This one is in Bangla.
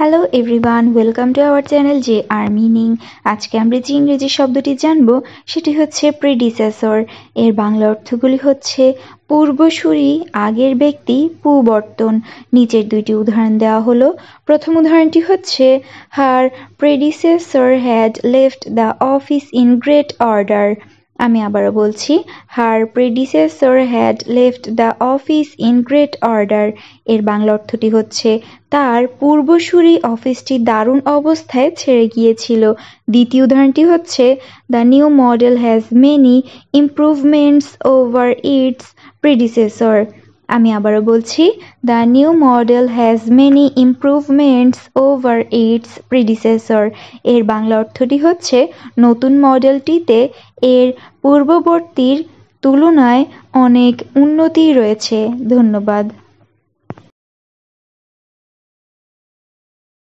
hello everyone welcome to our channel যে আর মিনিং আজকে আমরা যে ইংরেজি শব্দটি জানব সেটি হচ্ছে প্রিডিসেসর এর বাংলা অর্থগুলি হচ্ছে পূর্বসূরি আগের ব্যক্তি পুবর্তন নিচের দুইটি উদাহরণ দেওয়া হলো প্রথম উদাহরণটি হচ্ছে her predecessor had left the office in great order আমি আবারও বলছি her predecessor had left the office in great order এর বাংলা অর্থটি হচ্ছে তার পূর্বসূরি অফিসটি দারুণ অবস্থায় ছেড়ে গিয়েছিল দ্বিতীয় উদাহরণটি হচ্ছে the new model has many improvements over its predecessor আমি আবারও বলছি the new model has many improvements over its predecessor এর বাংলা অর্থটি হচ্ছে নতুন মডেলটিতে এর পূর্ববর্তীর তুলনায় অনেক উন্নতি রয়েছে ধন্যবাদ